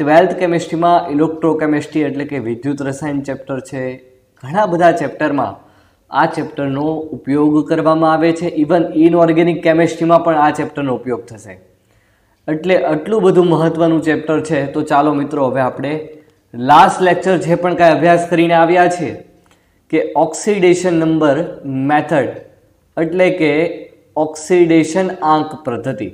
twelfth કેમિસ્ટ્રીમાં electrochemistry એટલે કે વિદ્યુત રસાયણ ચેપ્ટર છે ઘણા બધા ચેપ્ટરમાં આ ચેપ્ટરનો ઉપયોગ કરવામાં આવે છે ઇવન ઇનઓર્ગેનિક કેમિસ્ટ્રીમાં પણ આ ચેપ્ટરનો ઉપયોગ થશે એટલે આટલું બધું મહત્ત્વનું ચેપ્ટર છે તો ચાલો મિત્રો હવે આપણે લાસ્ટ લેક્ચર જે પણ કાંઈ અભ્યાસ કરીને આવ્યા છીએ કે ઓક્સિડેશન નંબર મેથડ એટલે કે ઓક્સિડેશન આંક પદ્ધતિ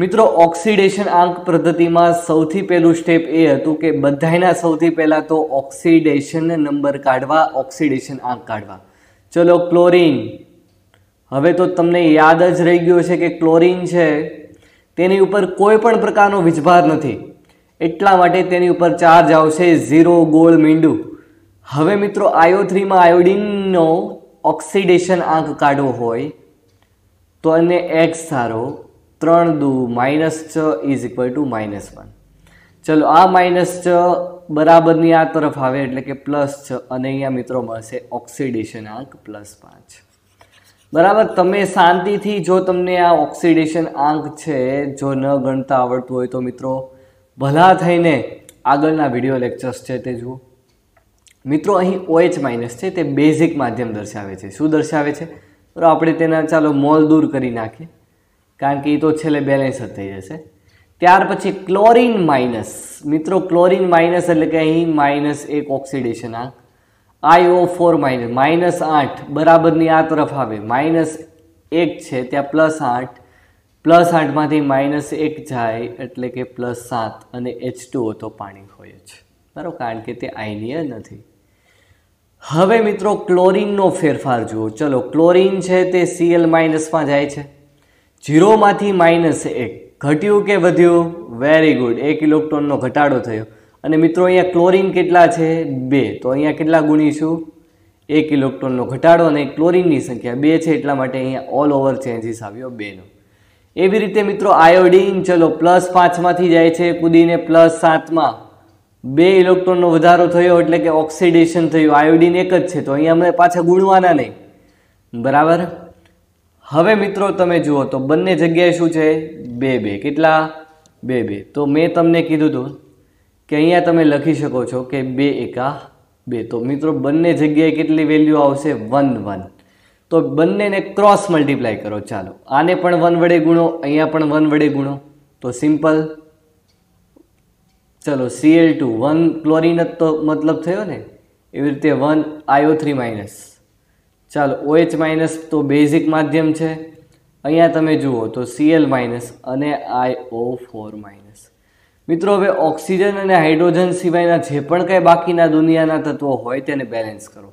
મિત્રો ઓક્સિડેશન આંક પદ્ધતિમાં સૌથી પહેલું સ્ટેપ એ હતું કે બધાયના સૌથી પહેલાં તો ઓક્સિડેશન નંબર કાઢવા ઓક્સિડેશન આંક કાઢવા ચલો ક્લોરિન હવે તો તમને યાદ જ રહી ગયો છે કે ક્લોરિન છે તેની ઉપર કોઈ પણ પ્રકારનો વિજભાર નથી એટલા માટે તેની ઉપર ચાર્જ આવશે ઝીરો ગોળ મીંડું હવે મિત્રો આયો થ્રીમાં આયોડિનનો ઓક્સિડેશન આંક કાઢવો હોય તો એને એક્સ સારો ત્રણ દુ માઇનસ છ is equal to minus one ચલો આ માઇનસ છ બરાબરની આ તરફ આવે એટલે કે પ્લસ છ અને અહીંયા મિત્રો મળશે ઓક્સિડેશન આંક પ્લસ પાંચ બરાબર તમે શાંતિથી જો તમને આ ઓક્સિડેશન આંક છે જો ન ગણતા આવડતું હોય તો મિત્રો ભલા થઈને આગળના વિડીયો લેક્ચર્સ છે તે જુઓ મિત્રો અહીં ઓએચ OH માઇનસ છે તે બેઝિક માધ્યમ દર્શાવે છે શું દર્શાવે છે બરાબર આપણે તેના ચાલો મોલ દૂર કરી નાખીએ કારણ કે એ તો છેલ્લે બેલેન્સ જ થઈ જશે ત્યાર પછી ક્લોરિન માઇનસ મિત્રો ક્લોરિન માઇનસ એટલે કે અહીં માઇનસ એક ઓક્સિડેશન આ આઈઓ ફોર માઇનસ માઇનસ આઠ બરાબરની આ તરફ આવે માઇનસ એક છે ત્યાં પ્લસ આઠ પ્લસ આઠમાંથી માઇનસ એક જાય એટલે કે પ્લસ સાત અને એચ ટુ તો પાણી હોય જ બરાબર કારણ કે તે આયનીય નથી હવે મિત્રો ક્લોરિનનો ફેરફાર જુઓ ચલો ક્લોરિન છે તે સીએલ માઇનસમાં જાય છે જીરોમાંથી માઇનસ એક ઘટ્યું કે વધ્યું વેરી ગુડ એક ઇલેક્ટ્રોનનો ઘટાડો થયો અને મિત્રો અહીંયા ક્લોરિન કેટલા છે બે તો અહીંયા કેટલા ગુણીશું એક ઇલેક્ટ્રોનનો ઘટાડો અને ક્લોરિનની સંખ્યા બે છે એટલા માટે અહીંયા ઓલ ઓવર ચેન્જીસ આવ્યો બેનો એવી રીતે મિત્રો આયોડીન ચલો પ્લસ પાંચમાંથી જાય છે કૂદીને પ્લસ સાતમાં બે ઇલેક્ટ્રોનનો વધારો થયો એટલે કે ઓક્સિડેશન થયું આયોડીન એક જ છે તો અહીંયા અમને પાછા ગુણવાના નહીં બરાબર હવે મિત્રો તમે જુઓ તો બંને જગ્યાએ શું છે બે બે કેટલા બે બે તો મેં તમને કીધું હતું કે અહીંયા તમે લખી શકો છો કે બે એકા બે તો મિત્રો બંને જગ્યાએ કેટલી વેલ્યુ આવશે વન વન તો બંનેને ક્રોસ મલ્ટીપ્લાય કરો ચાલો આને પણ વન વડે ગુણો અહીંયા પણ વન વડે ગુણો તો સિમ્પલ ચલો સીએલ ટુ વન ક્લોરિન જ તો મતલબ થયો ને એવી રીતે વન આયો થ્રી માઇનસ ચાલો ઓએચ માઇનસ તો બેઝિક માધ્યમ છે અહીંયા તમે જુઓ તો સીએલ માઇનસ અને આઈ ઓ ફોર માઇનસ મિત્રો હવે ઓક્સિજન અને હાઇડ્રોજન સિવાયના જે પણ કંઈ બાકીના દુનિયાના તત્વો હોય તેને બેલેન્સ કરો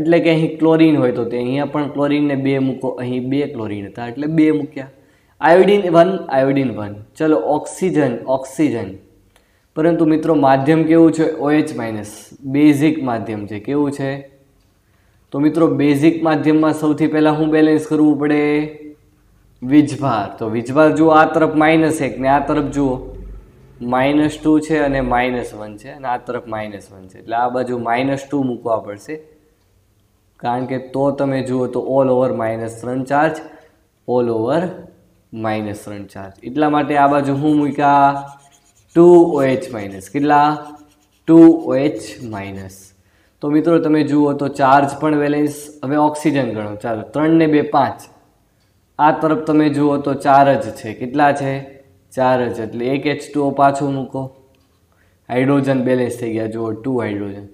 એટલે કે અહીં ક્લોરિન હોય તો તે અહીંયા પણ ક્લોરિનને બે મૂકો અહીં બે ક્લોરિન હતા એટલે બે મૂક્યા આયોડિન વન આયોડિન વન ચલો ઓક્સિજન ઓક્સિજન પરંતુ મિત્રો માધ્યમ કેવું છે ઓએચ માઇનસ બેઝિક માધ્યમ છે કેવું છે તો મિત્રો બેઝિક માધ્યમમાં સૌથી પહેલાં હું બેલેન્સ કરવું પડે વીજભાર તો વીજભાર જુઓ આ તરફ માઇનસ એક ને આ તરફ જુઓ માઇનસ ટુ છે અને માઇનસ વન છે અને આ તરફ માઇનસ વન છે એટલે આ બાજુ માઇનસ ટુ મૂકવા પડશે કારણ કે તો તમે જુઓ તો ઓલ ઓવર માઇનસ ત્રણ ચાર્જ ઓલ ઓવર માઇનસ ત્રણ ચાર્જ એટલા માટે આ બાજુ હું મૂક્યા ટુ ઓએચ માઇનસ કેટલા ટુ ઓએચ માઇનસ તો મિત્રો તમે જુઓ તો ચાર્જ પણ વેલેન્સ હવે ઓક્સિજન ગણો ચાલો ત્રણ ને બે પાંચ આ તરફ તમે જુઓ તો ચાર જ છે કેટલા છે ચાર જ એટલે એક એચ ટુ પાછું મૂકો હાઇડ્રોજન બેલેન્સ થઈ ગયા જુઓ ટુ હાઇડ્રોજન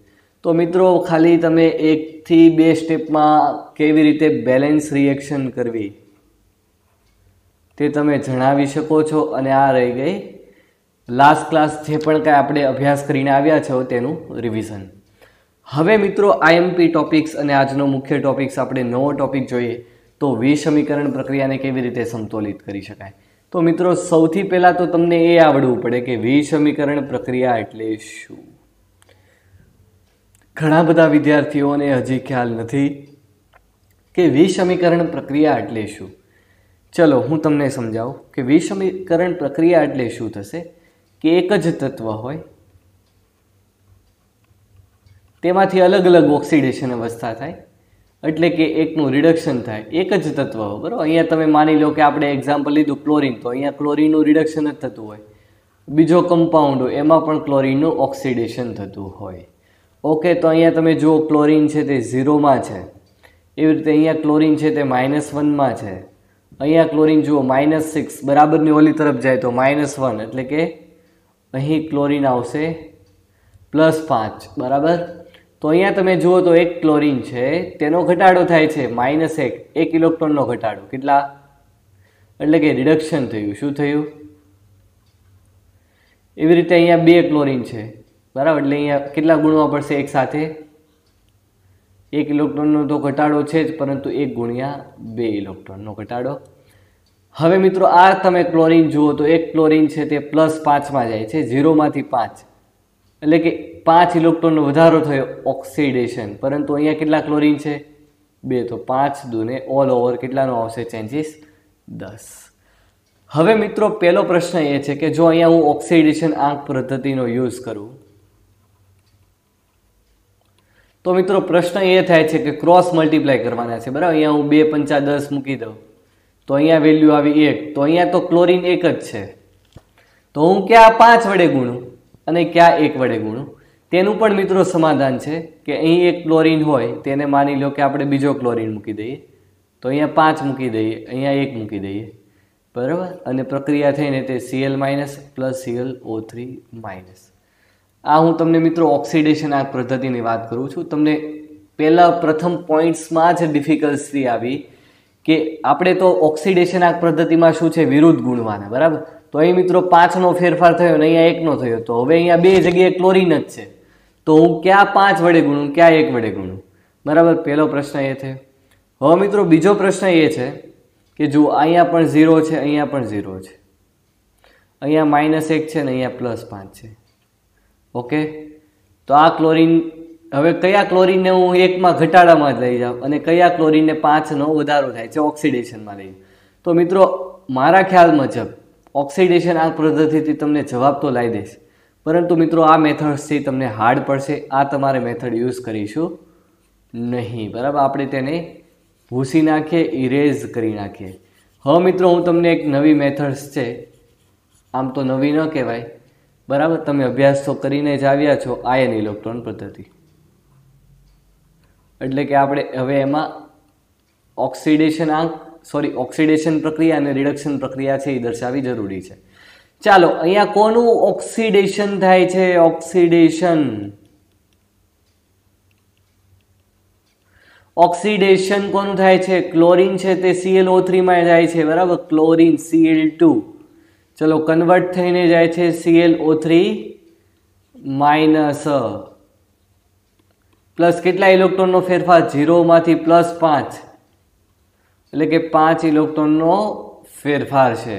તો મિત્રો ખાલી તમે એકથી બે સ્ટેપમાં કેવી રીતે બેલેન્સ રિએક્શન કરવી તે તમે જણાવી શકો છો અને આ રહી ગઈ લાસ્ટ ક્લાસ જે પણ કાંઈ આપણે અભ્યાસ કરીને આવ્યા છો તેનું રિવિઝન હવે મિત્રો આઈએમપી ટોપિક્સ અને આજનો મુખ્ય ટોપિક્સ આપણે નવો ટોપિક જોઈએ તો વિસમીકરણ પ્રક્રિયાને કેવી રીતે સંતુલિત કરી શકાય તો મિત્રો સૌથી પહેલાં તો તમને એ આવડવું પડે કે વિસમીકરણ પ્રક્રિયા એટલે શું ઘણા બધા વિદ્યાર્થીઓને હજી ખ્યાલ નથી કે વિસમીકરણ પ્રક્રિયા એટલે શું ચલો હું તમને સમજાવું કે વિસમીકરણ પ્રક્રિયા એટલે શું થશે કે એક જ તત્વ હોય તેમાંથી અલગ અલગ ઓક્સિડેશન અવસ્થા થાય એટલે કે એકનું રિડક્શન થાય એક જ તત્વ બરાબર અહીંયા તમે માની લો કે આપણે એક્ઝામ્પલ લીધું ક્લોરિન તો અહીંયા ક્લોરિનનું રિડક્શન જ થતું હોય બીજો કમ્પાઉન્ડ હોય એમાં પણ ક્લોરિનનું ઓક્સિડેશન થતું હોય ઓકે તો અહીંયા તમે જુઓ ક્લોરિન છે તે ઝીરોમાં છે એવી રીતે અહીંયા ક્લોરિન છે તે માઇનસ વનમાં છે અહીંયા ક્લોરિન જુઓ માઇનસ સિક્સ બરાબરની ઓલી તરફ જાય તો માઇનસ વન એટલે કે અહીં ક્લોરિન આવશે પ્લસ પાંચ બરાબર તો અહીંયા તમે જુઓ તો એક ક્લોરિન છે તેનો ઘટાડો થાય છે માઇનસ એક એક ઇલેક્ટ્રોનનો ઘટાડો કેટલા એટલે કે રિડક્શન થયું શું થયું એવી રીતે અહીંયા બે ક્લોરિન છે બરાબર એટલે અહીંયા કેટલા ગુણવા પડશે એક સાથે એક ઇલેક્ટ્રોનનો તો ઘટાડો છે જ પરંતુ એક ગુણ્યા બે ઇલેક્ટ્રોનનો ઘટાડો હવે મિત્રો આ તમે ક્લોરિન જુઓ તો એક ક્લોરિન છે તે પ્લસ પાંચમાં જાય છે ઝીરોમાંથી પાંચ એટલે કે પાંચ ઇલેક્ટ્રોનનો વધારો થયો ઓક્સિડેશન પરંતુ અહીંયા કેટલા ક્લોરિન છે બે તો પાંચ દૂને ઓલ ઓવર કેટલાનો આવશે ચેન્જીસ દસ હવે મિત્રો પહેલો પ્રશ્ન એ છે કે જો અહીંયા હું ઓક્સિડેશન આંક પદ્ધતિનો યુઝ કરું તો મિત્રો પ્રશ્ન એ થાય છે કે ક્રોસ મલ્ટીપ્લાય કરવાના છે બરાબર અહીંયા હું બે પંચા દસ મૂકી દઉં તો અહીંયા વેલ્યુ આવી એક તો અહીંયા તો ક્લોરિન એક જ છે તો હું ક્યાં પાંચ વડે ગુણું અને ક્યાં એક વડે ગુણું તેનું પણ મિત્રો સમાધાન છે કે અહીં એક ક્લોરિન હોય તેને માની લો કે આપણે બીજો ક્લોરિન મૂકી દઈએ તો અહીંયા પાંચ મૂકી દઈએ અહીંયા એક મૂકી દઈએ બરાબર અને પ્રક્રિયા થઈને તે CL minus plus CL O three minus આ હું તમને મિત્રો ઓક્સિડેશન આ પદ્ધતિની વાત કરું છું તમને પહેલાં પ્રથમ પોઈન્ટ્સમાં જ ડિફિકલ્સી આવી કે આપણે તો ઓક્સિડેશન આ પદ્ધતિમાં શું છે વિરુદ્ધ ગુણવાના બરાબર તો અહીં મિત્રો પાંચનો ફેરફાર થયો ને અહીંયા એકનો થયો તો હવે અહીંયા બે જગ્યાએ ક્લોરીન જ છે તો હું ક્યાં પાંચ વડે ગુણું ક્યાં એક વડે ગુણું બરાબર પહેલો પ્રશ્ન એ થયો હવે મિત્રો બીજો પ્રશ્ન એ છે કે જો અહીંયા પણ ઝીરો છે અહીંયા પણ ઝીરો છે અહીંયા માઇનસ એક છે ને અહીંયા પ્લસ પાંચ છે ઓકે તો આ ક્લોરિન હવે કયા ક્લોરિનને હું એકમાં ઘટાડામાં જ લઈ જાઉં અને કયા ક્લોરીનને પાંચનો વધારો થાય છે ઓક્સિડેશનમાં લઈ તો મિત્રો મારા ખ્યાલ મુજબ ઓક્સિડેશન આ પદ્ધતિથી તમને જવાબ તો લાવી દઈશ પરંતુ મિત્રો આ મેથડ્સથી તમને હાર્ડ પડશે આ તમારે મેથડ યુઝ કરીશું નહીં બરાબર આપણે તેને ભૂસી નાખીએ ઇરેઝ કરી નાખીએ હવે મિત્રો હું તમને એક નવી મેથડ્સ છે આમ તો નવી ન કહેવાય બરાબર તમે અભ્યાસ તો કરીને જ આવ્યા છો આયન ઇલેક્ટ્રોન પદ્ધતિ એટલે કે આપણે હવે એમાં ઓક્સિડેશન આંક સોરી ઓક્સિડેશન પ્રક્રિયા અને રિડક્શન પ્રક્રિયા છે એ દર્શાવવી જરૂરી છે ચાલો અહીંયા કોનું ઓક્સિડેશન થાય છે ઓક્સિડેશન ઓક્સિડેશન કોનું થાય છે ક્લોરિન છે તે સીએલ ઓ થ્રીમાં જાય છે બરાબર ક્લોરિન સીએલ ટુ ચલો કન્વર્ટ થઈને જાય છે CL O three minus plus કેટલા ઇલેક્ટ્રોનનો ફેરફાર ઝીરોમાંથી પ્લસ પાંચ એટલે કે પાંચ ઇલેક્ટ્રોનનો ફેરફાર છે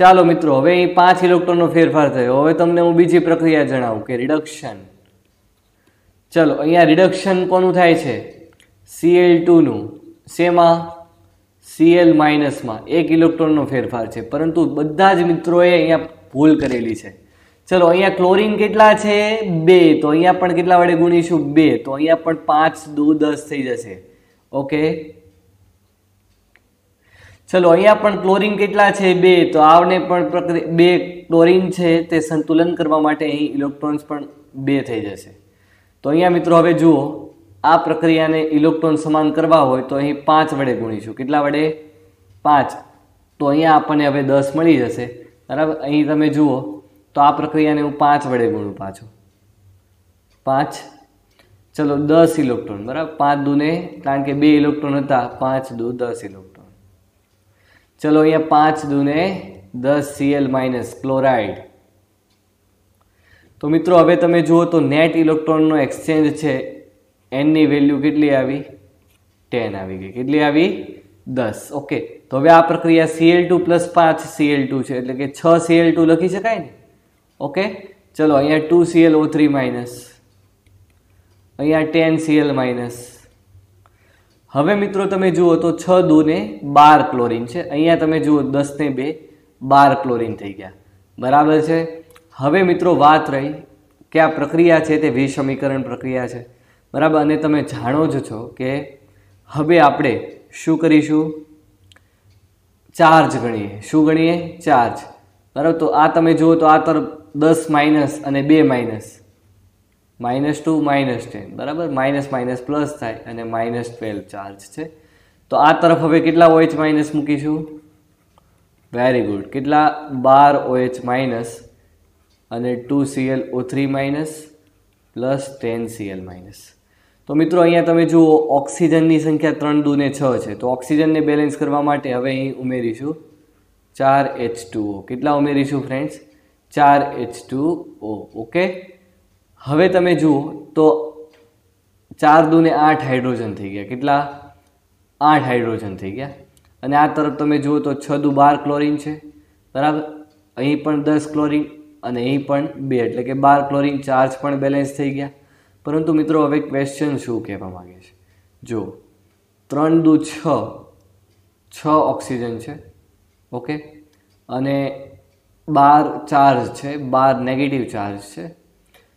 ચાલો મિત્રો હવે અહીં પાંચ ઇલેક્ટ્રોનનો ફેરફાર થયો હવે તમને હું બીજી પ્રક્રિયા જણાવું કે રિડક્શન ચલો અહીંયા રિડક્શન કોનું થાય છે સીએલ ટુનું શેમાં સીએલ માઇનસમાં એક ઇલેક્ટ્રોનનો ફેરફાર છે પરંતુ બધા જ મિત્રોએ અહીંયા ભૂલ કરેલી છે ચલો અહીંયા ક્લોરિન કેટલા છે બે તો અહીંયા પણ કેટલા વડે ગુણીશું બે તો અહીંયા પણ પાંચ દૂ દસ થઈ જશે ઓકે ચલો અહીંયા પણ ક્લોરિન કેટલા છે બે તો આવને પણ પ્રક્રિયા બે ક્લોરિન છે તે સંતુલન કરવા માટે અહીં ઇલેક્ટ્રોન્સ પણ બે થઈ જશે તો અહીંયા મિત્રો હવે જુઓ આ પ્રક્રિયાને ઇલેક્ટ્રોન સમાન કરવા હોય તો અહીં પાંચ વડે ગુણીશું કેટલા વડે પાંચ તો અહીંયા આપણને હવે દસ મળી જશે બરાબર અહીં તમે જુઓ તો આ પ્રક્રિયાને હું પાંચ વડે ગુણું પાછું પાંચ ચલો દસ ઇલેક્ટ્રોન બરાબર પાંચ દૂને કારણ કે બે ઇલેક્ટ્રોન હતા પાંચ દૂ દસ ઇલેક્ટ્રોન ચલો અહીંયા પાંચ દૂને દસ સીએલ માઇનસ ક્લોરાઇડ તો મિત્રો હવે તમે જુઓ તો નેટ ઇલેક્ટ્રોનનો એક્સચેન્જ છે એનની વેલ્યુ કેટલી આવી ટેન આવી ગઈ કેટલી આવી દસ ઓકે તો હવે આ પ્રક્રિયા સીએલ ટુ પ્લસ પાંચ સીએલ ટુ છે એટલે કે છ સીએલ ટુ લખી શકાય ને ઓકે ચલો અહીંયા two CL O three minus અહીંયા ટેન સીએલ માઇનસ હવે મિત્રો તમે જુઓ તો છ દોને બાર ક્લોરિન છે અહીંયા તમે જુઓ દસને બે બાર ક્લોરિન થઈ ગયા બરાબર છે હવે મિત્રો વાત રહી કે આ પ્રક્રિયા છે તે વિસમીકરણ પ્રક્રિયા છે બરાબર અને તમે જાણો જ છો કે હવે આપણે શું કરીશું ચાર્જ ગણીએ શું ગણીએ ચાર્જ બરાબર તો આ તમે જુઓ તો આ તરફ દસ માઇનસ અને બે minus minus two minus ten બરાબર માઇનસ માઇનસ પ્લસ થાય અને માઇનસ ટ્વેલ્વ ચાર્જ છે તો આ તરફ હવે કેટલા ઓએચ માઇનસ મૂકીશું વેરી ગુડ કેટલા બાર ઓએચ માઇનસ અને two CL O three minus plus ten CL minus તો મિત્રો અહીંયા તમે જુઓ ઓક્સિજનની સંખ્યા ત્રણ દૂને છ છે તો ઓક્સિજનને બેલેન્સ કરવા માટે હવે અહીં ઉમેરીશું ચાર એચ ટુ ઓ કેટલા ઉમેરીશું ફ્રેન્ડ્સ ચાર એચ ટુ ઓ ઓકે હવે તમે જુઓ તો ચાર દુને આઠ હાઇડ્રોજન થઈ ગયા કેટલા આઠ હાઇડ્રોજન થઈ ગયા અને આ તરફ તમે જુઓ તો છ દુ બાર ક્લોરિન છે બરાબર અહીં પણ દસ ક્લોરિન અને અહીં પણ બે એટલે કે બાર ક્લોરિન ચાર્જ પણ બેલેન્સ થઈ ગયા પરંતુ મિત્રો હવે ક્વેશ્ચન શું કહેવા માગે છે જુઓ ત્રણ દુ છ છ ઓક્સિજન છે ઓકે અને બાર ચાર્જ છે બાર નેગેટિવ ચાર્જ છે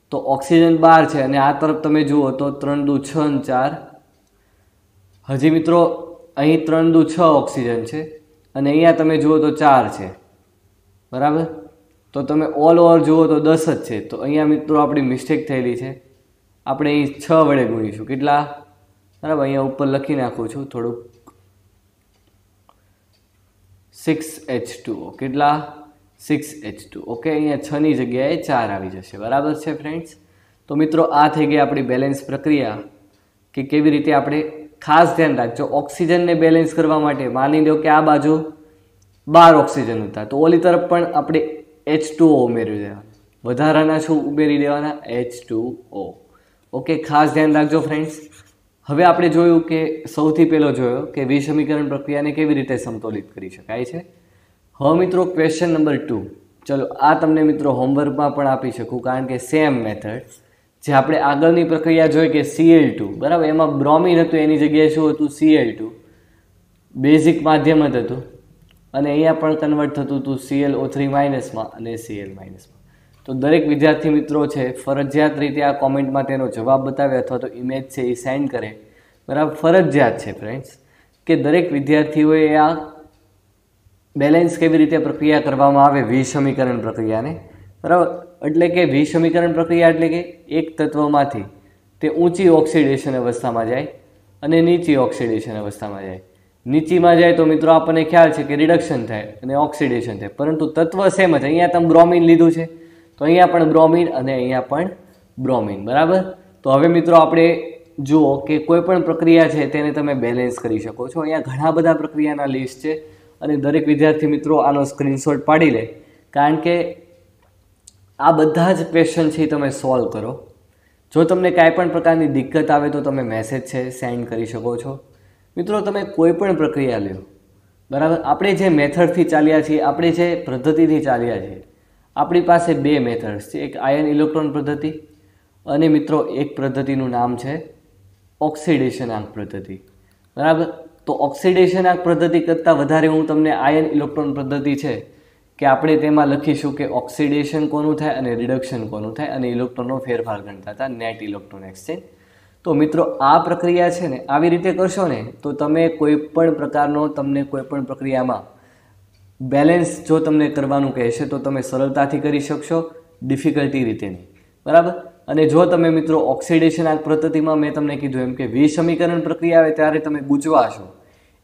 તો ઓક્સિજન બાર છે અને આ તરફ તમે જુઓ તો ત્રણ દુ છ અને ચાર હજી મિત્રો અહીં ત્રણ દુ છ ઓક્સિજન છે અને અહીંયા તમે જુઓ તો ચાર છે બરાબર તો તમે ઓલ ઓવર જુઓ તો દસ જ છે તો અહીંયા મિત્રો આપણી મિસ્ટેક થયેલી છે આપણે અહીં છ વડે ગુણીશું કેટલા બરાબર અહીંયા ઉપર લખી નાખું છું થોડુંક સિક્સ એચ ટુ કેટલા સિક્સ એચ ટુ ઓકે અહીંયા છની જગ્યાએ ચાર આવી જશે બરાબર છે ફ્રેન્ડ્સ તો મિત્રો આ થઈ ગઈ આપણી બેલેન્સ પ્રક્રિયા કે કેવી રીતે આપણે ખાસ ધ્યાન રાખજો ઓક્સિજનને બેલેન્સ કરવા માટે માની લો કે આ બાજુ બાર ઓક્સિજન હતા તો ઓલી તરફ પણ આપણે એચ ટુ ઓ ઉમેરી દેવાના વધારાના શું ઉમેરી દેવાના એચ ટુ ઓ ઓકે ખાસ ધ્યાન રાખજો ફ્રેન્ડ્સ હવે આપણે જોયું કે સૌથી પહેલો જોયો કે વિસમીકરણ પ્રક્રિયાને કેવી રીતે સંતુલિત કરી શકાય છે હવે મિત્રો ક્વેશ્ચન નંબર ટુ ચલો આ તમને મિત્રો હોમવર્કમાં પણ આપી શકું કારણ કે સેમ મેથડ જે આપણે આગળની પ્રક્રિયા જોઈએ કે સીએલ ટુ બરાબર એમાં બ્રોમિન હતું એની જગ્યાએ શું હતું સીએલ ટુ બેઝિક માધ્યમ જ હતું અને અહીંયા પણ કન્વર્ટ થતું હતું સીએલ ઓ થ્રી માઇનસમાં અને સીએલ માઇનસમાં તો દરેક વિદ્યાર્થી મિત્રો છે ફરજિયાત રીતે આ કોમેન્ટમાં તેનો જવાબ બતાવે અથવા તો ઇમેજ છે એ સેન્ડ કરે બરાબર ફરજિયાત છે ફ્રેન્ડ્સ કે દરેક વિદ્યાર્થીઓએ આ બેલેન્સ કેવી રીતે પ્રક્રિયા કરવામાં આવે વિસમીકરણ પ્રક્રિયાને બરાબર એટલે કે વિસમીકરણ પ્રક્રિયા એટલે કે એક તત્વમાંથી તે ઊંચી ઓક્સિડેશન અવસ્થામાં જાય અને નીચી ઓક્સિડેશન અવસ્થામાં જાય નીચીમાં જાય તો મિત્રો આપણને ખ્યાલ છે કે રિડક્શન થાય અને ઓક્સિડેશન થાય પરંતુ તત્વ સેમ જ અહીંયા તમે બ્રોમિન લીધું છે તો અહીંયા પણ બ્રોમિન અને અહીંયા પણ બ્રોમિન બરાબર તો હવે મિત્રો આપણે જુઓ કે કોઈ પણ પ્રક્રિયા છે તેને તમે બેલેન્સ કરી શકો છો અહીંયા ઘણા બધા પ્રક્રિયાના લિસ્ટ છે અને દરેક વિદ્યાર્થી મિત્રો આનો સ્ક્રીનશોટ પાડી લે કારણ કે આ બધા જ ક્વેશ્ચન છે એ તમે સોલ્વ કરો જો તમને કાંઈ પણ પ્રકારની દિક્કત આવે તો તમે મેસેજ છે સેન્ડ કરી શકો છો મિત્રો તમે કોઈ પણ પ્રક્રિયા લ્યો બરાબર આપણે જે મેથડથી ચાલ્યા છીએ આપણે જે પદ્ધતિથી ચાલ્યા છીએ આપણી પાસે બે મેથડ્સ છે એક આયન ઇલેક્ટ્રોન પદ્ધતિ અને મિત્રો એક પદ્ધતિનું નામ છે ઓક્સિડેશન આંક પદ્ધતિ બરાબર તો ઓક્સિડેશન આ પદ્ધતિ કરતાં વધારે હું તમને આયન ઇલેક્ટ્રોન પદ્ધતિ છે કે આપણે તેમાં લખીશું કે ઓક્સિડેશન કોનું થાય અને રિડક્શન કોનું થાય અને ઇલેક્ટ્રોનનો ફેરફાર ગણતા હતા નેટ ઇલેક્ટ્રોન એક્સચેન્જ તો મિત્રો આ પ્રક્રિયા છે ને આવી રીતે કરશો ને તો તમે કોઈ પણ પ્રકારનો તમને કોઈ પણ પ્રક્રિયામાં બેલેન્સ જો તમને કરવાનું કહેશે તો તમે સરળતાથી કરી શકશો ડિફિકલ્ટી રીતે નહીં બરાબર અને જો તમે મિત્રો ઓક્સિડેશન આ પદ્ધતિમાં મેં તમને કીધું એમ કે વિસમીકરણ પ્રક્રિયા આવે ત્યારે તમે ગુંચવાશો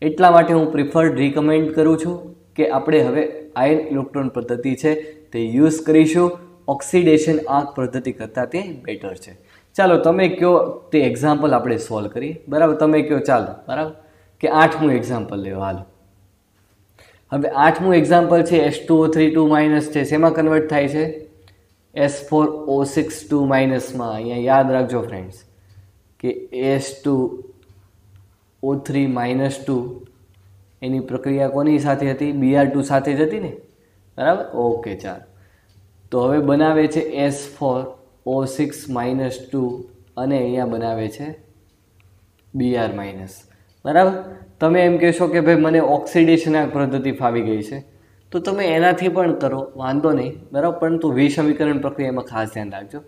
એટલા માટે હું પ્રિફર્ડ રિકમેન્ડ કરું છું કે આપણે હવે આયન ઇલેક્ટ્રોન પદ્ધતિ છે તે યુઝ કરીશું ઓક્સિડેશન આંખ પદ્ધતિ કરતાં તે બેટર છે ચાલો તમે કહો તે એક્ઝામ્પલ આપણે સોલ્વ કરીએ બરાબર તમે કહો ચાલો બરાબર કે આઠમું એક્ઝામ્પલ લેવો હાલો હવે આઠમું એક્ઝામ્પલ છે S two O three two minus છે શેમાં કન્વર્ટ થાય છે S four O six two માઇનસમાં અહીંયા યાદ રાખજો ફ્રેન્ડ્સ કે S two O three minus two એની પ્રક્રિયા કોની સાથે હતી બીઆર ટુ સાથે જ હતી ને બરાબર ઓકે ચાલ તો હવે બનાવે છે S four O six minus two અને અહીંયા બનાવે છે બીઆર માઇનસ બરાબર તમે એમ કહેશો કે ભાઈ મને ઓક્સિડેશન આ પદ્ધતિ ફાવી ગઈ છે તો તમે એનાથી પણ કરો વાંધો નહીં બરાબર પરંતુ વિસમીકરણ પ્રક્રિયામાં ખાસ ધ્યાન રાખજો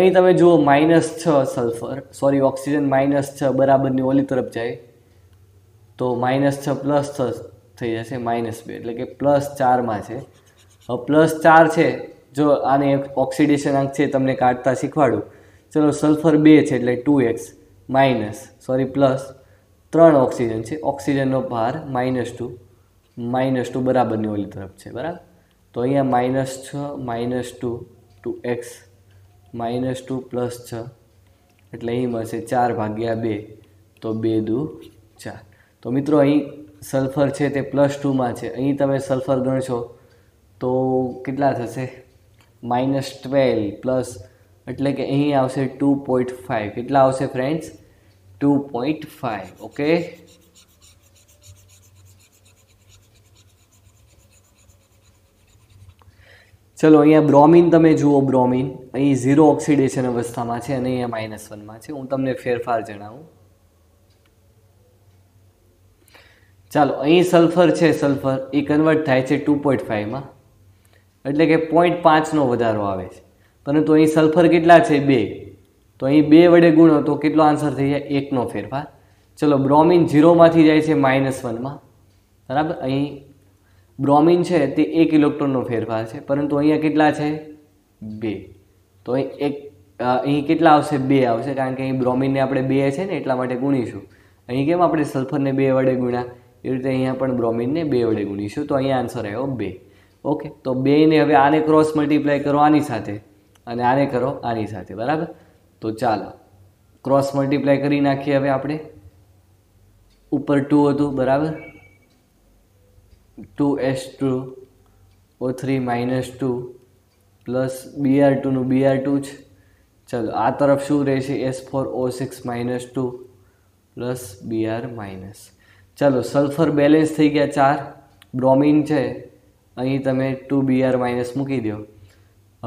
અહીં તમે જુઓ માઇનસ છ સલ્ફર સોરી ઓક્સિજન માઇનસ છ બરાબરની ઓલી તરફ જાય તો માઇનસ છ પ્લસ છ થઈ જશે માઇનસ બે એટલે કે પ્લસ ચારમાં છે હવે પ્લસ ચાર છે જો આને એક ઓક્સિડેશન આંક છે તમને કાઢતા શીખવાડું ચલો સલ્ફર બે છે એટલે two X minus sorry plus ત્રણ ઓક્સિજન છે ઓક્સિજનનો ભાર માઇનસ ટુ માઇનસ ટુ બરાબરની ઓલી તરફ છે બરાબર તો અહીંયા માઇનસ છ minus two two X minus two plus છ એટલે અહીં મળશે ચાર ભાગ્યા બે તો બે દુ ચાર તો મિત્રો અહીં સલ્ફર છે તે પ્લસ ટુમાં છે અહીં તમે સલ્ફર ગણશો તો કેટલા થશે માઇનસ ટ્વેલ્વ પ્લસ એટલે કે અહીં આવશે ટુ પોઈન્ટ ફાઇવ કેટલા આવશે friends two point five okay ચલો અહીંયા બ્રોમિન તમે જુઓ બ્રોમિન અહીં ઝીરો ઓક્સિડેશન અવસ્થામાં છે અને અહીંયા માઇનસ વનમાં છે હું તમને ફેરફાર જણાવું ચાલો અહીં સલ્ફર છે સલ્ફર એ કન્વર્ટ થાય છે ટુ પોઈન્ટ ફાઇવમાં એટલે કે પોઈન્ટ પાંચનો વધારો આવે છે પરંતુ અહીં સલ્ફર કેટલા છે બે તો અહીં બે વડે ગુણો તો કેટલો આન્સર થઈ જાય એકનો ફેરફાર ચલો બ્રોમિન ઝીરોમાંથી જાય છે માઇનસ વનમાં બરાબર અહીં બ્રોમિન છે તે એક ઇલેક્ટ્રોનનો ફેરફાર છે પરંતુ અહીંયા કેટલા છે બે તો અહીં એક અહીં કેટલા આવશે બે આવશે કારણ કે અહીં બ્રોમિનને આપણે બે છે ને એટલા માટે ગુણીશું અહીં કેમ આપણે સલ્ફરને બે વડે ગુણ્યા એવી રીતે અહીંયા પણ બ્રોમિનને બે વડે ગુણીશું તો અહીંયા આન્સર આવ્યો બે ઓકે તો બેને હવે આને ક્રોસ મલ્ટીપ્લાય કરો આની સાથે અને આને કરો આની સાથે બરાબર તો ચાલો ક્રોસ મલ્ટીપ્લાય કરી નાખીએ હવે આપણે ઉપર ટુ હતું બરાબર two S two O three minus two plus B R ટુનું બી આર ટુ જ ચાલો આ તરફ શું રહેશે S four O six minus two plus B R minus ચાલો સલ્ફર બેલેન્સ થઈ ગયા ચાર બ્રોમિન છે અહીં તમે ટુ બીઆર માઇનસ મૂકી દો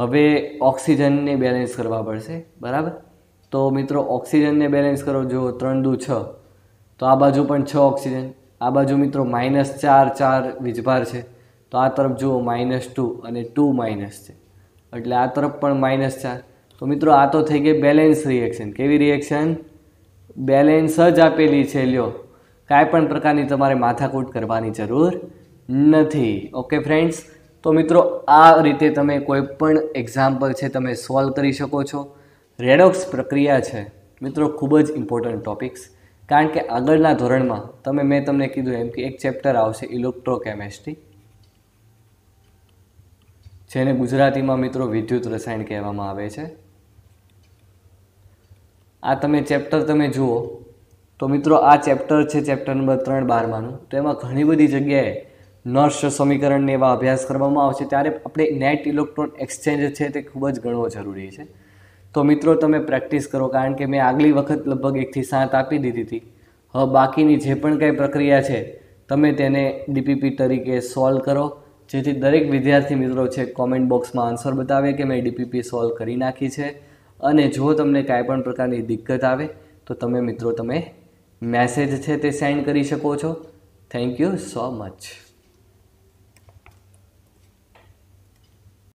હવે ઓક્સિજનને બેલેન્સ કરવા પડશે બરાબર તો મિત્રો ઓક્સિજનને બેલેન્સ કરો જો ત્રણ દુ છ તો આ બાજુ પણ છ ઓક્સિજન આ બાજુ મિત્રો માઇનસ ચાર ચાર વીજભાર છે તો આ તરફ જુઓ માઇનસ ટુ અને ટુ માઇનસ છે એટલે આ તરફ પણ માઇનસ ચાર તો મિત્રો આ તો થઈ ગઈ બેલેન્સ રિએક્શન કેવી રિએક્શન બેલેન્સ જ આપેલી છે લ્યો કાંઈ પણ પ્રકારની તમારે માથાકૂટ કરવાની જરૂર નથી ઓકે ફ્રેન્ડ્સ તો મિત્રો આ રીતે તમે કોઈ પણ એક્ઝામ્પલ છે તમે સોલ્વ કરી શકો છો રેડોક્સ પ્રક્રિયા છે મિત્રો ખૂબ જ ઇમ્પોર્ટન્ટ ટોપિક્સ કારણ કે આગળના ધોરણમાં તમે મેં તમને કીધું એમ કે એક ચેપ્ટર આવશે ઇલેક્ટ્રોકેમેસ્ટ્રી જેને ગુજરાતીમાં મિત્રો વિદ્યુત રસાયણ કહેવામાં આવે છે આ તમે ચેપ્ટર તમે જુઓ તો મિત્રો આ ચેપ્ટર છે ચેપ્ટર નંબર ત્રણ બારમાંનું તો એમાં ઘણી બધી જગ્યાએ નર્સ સમીકરણને એવા અભ્યાસ કરવામાં આવશે ત્યારે આપણે નેટ ઇલેક્ટ્રોન એક્સચેન્જ છે તે ખૂબ જ ગણવો જરૂરી છે તો મિત્રો તમે પ્રેક્ટિસ કરો કારણ કે મેં આગલી વખત લગભગ એકથી સાત આપી દીધી હતી હવે બાકીની જે પણ કંઈ પ્રક્રિયા છે તમે તેને ડીપીપી તરીકે સોલ્વ કરો જેથી દરેક વિદ્યાર્થી મિત્રો છે કોમેન્ટ બોક્સમાં આન્સર બતાવે કે મેં ડીપીપી સોલ્વ કરી નાખી છે અને જો તમને કાંઈ પણ પ્રકારની દિક્કત આવે તો તમે મિત્રો તમે મેસેજ છે તે સેન્ડ કરી શકો છો થેન્ક યુ સો મચ